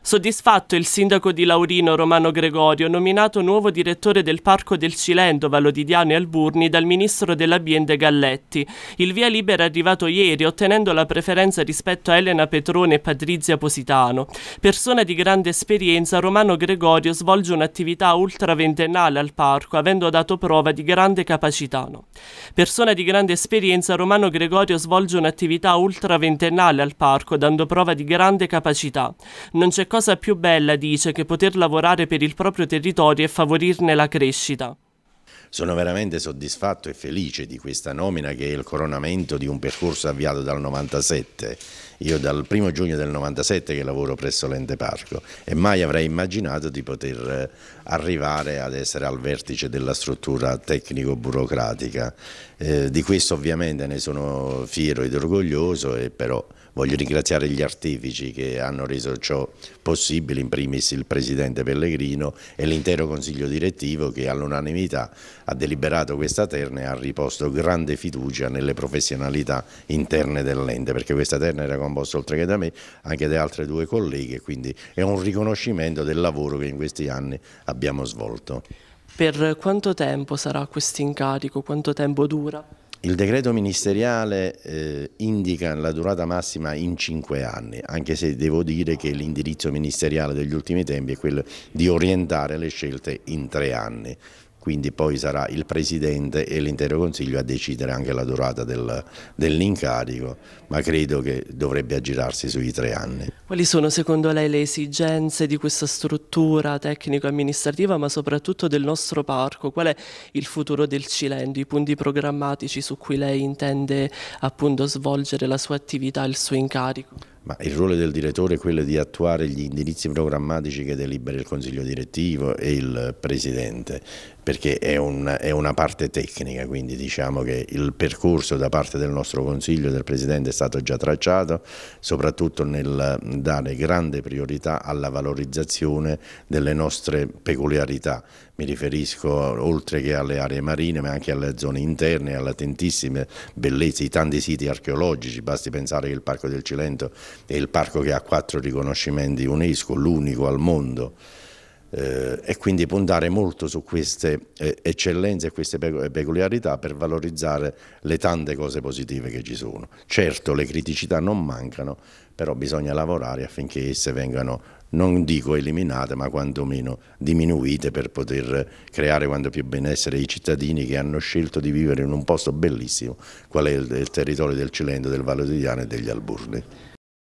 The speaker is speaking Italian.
Soddisfatto il sindaco di Laurino Romano Gregorio, nominato nuovo direttore del Parco del Cilento, Valodidiano e Alburni dal ministro dell'Ambiente Galletti. Il via libera è arrivato ieri, ottenendo la preferenza rispetto a Elena Petrone e Patrizia Positano. Persona di grande esperienza, Romano Gregorio svolge un'attività ultraventennale al parco, avendo dato prova di grande capacità. Persona di grande esperienza, Romano Gregorio svolge un'attività ultraventennale al parco, dando prova di grande capacità. Non c'è cosa più bella, dice, che poter lavorare per il proprio territorio e favorirne la crescita. Sono veramente soddisfatto e felice di questa nomina che è il coronamento di un percorso avviato dal 97. Io dal primo giugno del 97 che lavoro presso l'ente parco e mai avrei immaginato di poter eh, arrivare ad essere al vertice della struttura tecnico-burocratica. Eh, di questo ovviamente ne sono fiero ed orgoglioso e però voglio ringraziare gli artifici che hanno reso ciò possibile, in primis il Presidente Pellegrino e l'intero Consiglio Direttivo che all'unanimità ha deliberato questa terna e ha riposto grande fiducia nelle professionalità interne dell'ente, perché questa terna era composta oltre che da me anche da altre due colleghe, quindi è un riconoscimento del lavoro che in questi anni abbiamo svolto. Per quanto tempo sarà questo incarico? Quanto tempo dura? Il decreto ministeriale eh, indica la durata massima in cinque anni, anche se devo dire che l'indirizzo ministeriale degli ultimi tempi è quello di orientare le scelte in tre anni quindi poi sarà il Presidente e l'intero Consiglio a decidere anche la durata del, dell'incarico, ma credo che dovrebbe aggirarsi sui tre anni. Quali sono secondo lei le esigenze di questa struttura tecnico-amministrativa, ma soprattutto del nostro parco? Qual è il futuro del Cilento, i punti programmatici su cui lei intende appunto svolgere la sua attività, il suo incarico? Ma il ruolo del direttore è quello di attuare gli indirizzi programmatici che delibera il Consiglio direttivo e il Presidente perché è, un, è, una parte tecnica, quindi diciamo che il percorso da parte del nostro Consiglio e del Presidente è stato già tracciato, soprattutto nel dare grande priorità alla valorizzazione delle nostre peculiarità. Mi riferisco oltre che alle aree marine, ma anche alle zone interne, alle tantissime bellezze, i tanti siti archeologici, basti pensare che il Parco del Cilento è il parco che ha quattro riconoscimenti UNESCO, l'unico al mondo eh, e quindi puntare molto su queste eh, eccellenze e queste peculiarità per valorizzare le tante cose positive che ci sono. Certo le criticità non mancano, però bisogna lavorare affinché esse vengano, non dico eliminate, ma quantomeno diminuite per poter creare quanto più benessere i cittadini che hanno scelto di vivere in un posto bellissimo, qual è il, il territorio del Cilento, del Vallo di Diana e degli Alburni.